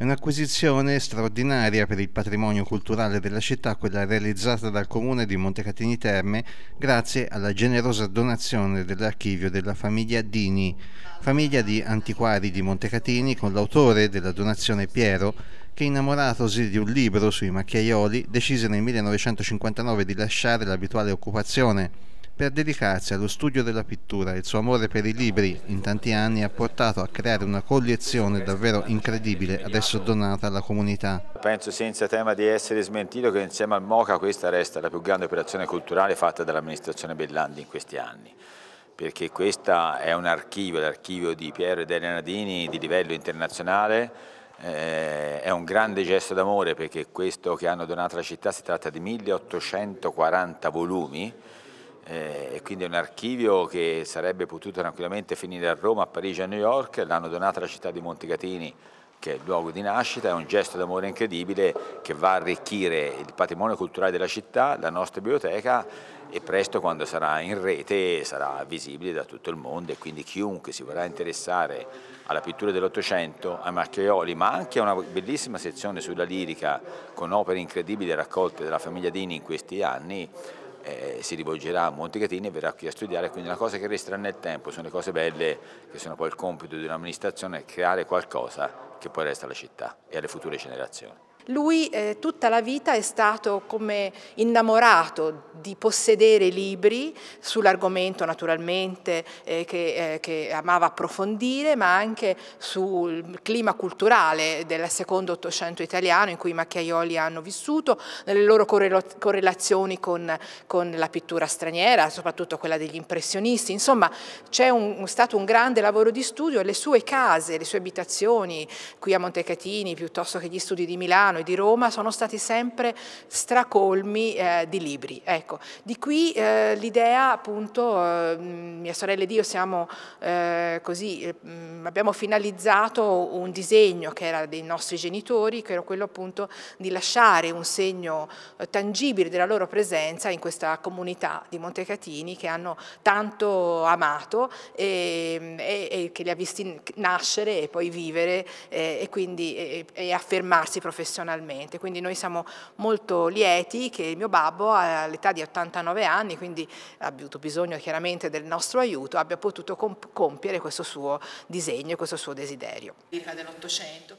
È un'acquisizione straordinaria per il patrimonio culturale della città, quella realizzata dal comune di Montecatini Terme grazie alla generosa donazione dell'archivio della famiglia Dini, famiglia di antiquari di Montecatini con l'autore della donazione Piero che innamoratosi di un libro sui macchiaioli decise nel 1959 di lasciare l'abituale occupazione per dedicarsi allo studio della pittura, il suo amore per i libri in tanti anni ha portato a creare una collezione davvero incredibile, adesso donata alla comunità. Penso senza tema di essere smentito che insieme al MOCA questa resta la più grande operazione culturale fatta dall'amministrazione Bellandi in questi anni perché questo è un archivio, l'archivio di Piero ed Elena Dini di livello internazionale, eh, è un grande gesto d'amore perché questo che hanno donato alla città si tratta di 1840 volumi eh, e quindi è un archivio che sarebbe potuto tranquillamente finire a Roma, a Parigi, e a New York, l'hanno donato alla città di Montecatini che è il luogo di nascita, è un gesto d'amore incredibile che va a arricchire il patrimonio culturale della città, la nostra biblioteca e presto quando sarà in rete sarà visibile da tutto il mondo e quindi chiunque si vorrà interessare alla pittura dell'Ottocento, ai macchiaioli, ma anche a una bellissima sezione sulla lirica con opere incredibili raccolte dalla famiglia Dini in questi anni, eh, si rivolgerà a Montecatini e verrà qui a studiare, quindi la cosa che resterà nel tempo sono le cose belle che sono poi il compito di un'amministrazione, creare qualcosa che poi resta alla città e alle future generazioni. Lui eh, tutta la vita è stato come innamorato di possedere libri sull'argomento naturalmente eh, che, eh, che, amava approfondire, ma anche sul clima culturale del secondo Ottocento italiano in cui i macchiaioli hanno vissuto, nelle loro correlazioni con, con la pittura straniera, soprattutto quella degli impressionisti. Insomma, c'è stato un grande lavoro di studio e le sue case, le sue abitazioni qui a Montecatini piuttosto che gli studi di Milano, Milano e di Roma sono stati sempre stracolmi eh, di libri. Ecco, di qui eh, l'idea appunto, eh, mia sorella ed io siamo eh, così, eh, abbiamo finalizzato un disegno che era dei nostri genitori, che era quello appunto di lasciare un segno eh, tangibile della loro presenza in questa comunità di Montecatini che hanno tanto amato e, e, e che li ha visti nascere e poi vivere e quindi e, e affermarsi professionalmente professionalmente. Quindi noi siamo molto lieti che il mio babbo all'età di 89 anni, quindi ha avuto bisogno chiaramente del nostro aiuto, abbia potuto compiere questo suo disegno e questo suo desiderio. Dell'Ottocento.